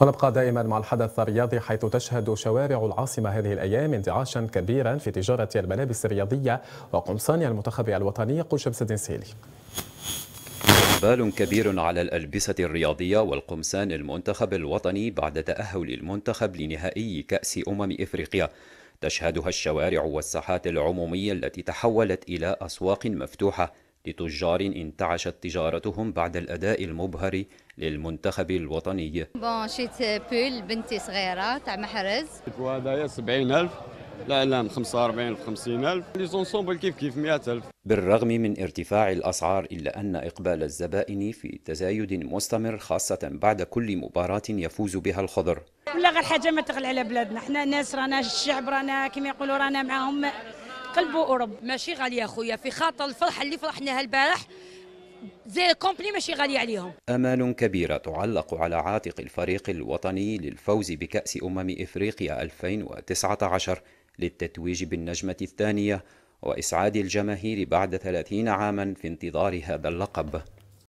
ونبقى دائما مع الحدث الرياضي حيث تشهد شوارع العاصمة هذه الأيام اندعاشا كبيرا في تجارة الملابس الرياضية وقمصان المنتخب الوطني قل شمس الدين سيلي إقبال كبير على الألبسة الرياضية والقمصان المنتخب الوطني بعد تأهل المنتخب لنهائي كأس أمم إفريقيا تشهدها الشوارع والساحات العمومية التي تحولت إلى أسواق مفتوحة لتجار انتعشت تجارتهم بعد الأداء المبهر للمنتخب الوطني بون شيت بول بنتي صغيرة تاع محرز هذايا 70000 لا لا 45000 50000 لي زونسومبل كيف كيف 100000 بالرغم من ارتفاع الأسعار إلا أن إقبال الزبائن في تزايد مستمر خاصة بعد كل مباراة يفوز بها الخضر لا غير حاجة ما تغلى على بلادنا احنا ناس رانا الشعب رانا كما يقولوا رانا معاهم قلبه أوروب ماشي غالية خويا في خاطر الفرحة اللي فرحناها البارح زي كومبلي ماشي غالي عليهم امال كبيره تعلق على عاتق الفريق الوطني للفوز بكاس امم افريقيا 2019 للتتويج بالنجمه الثانيه واسعاد الجماهير بعد 30 عاما في انتظار هذا اللقب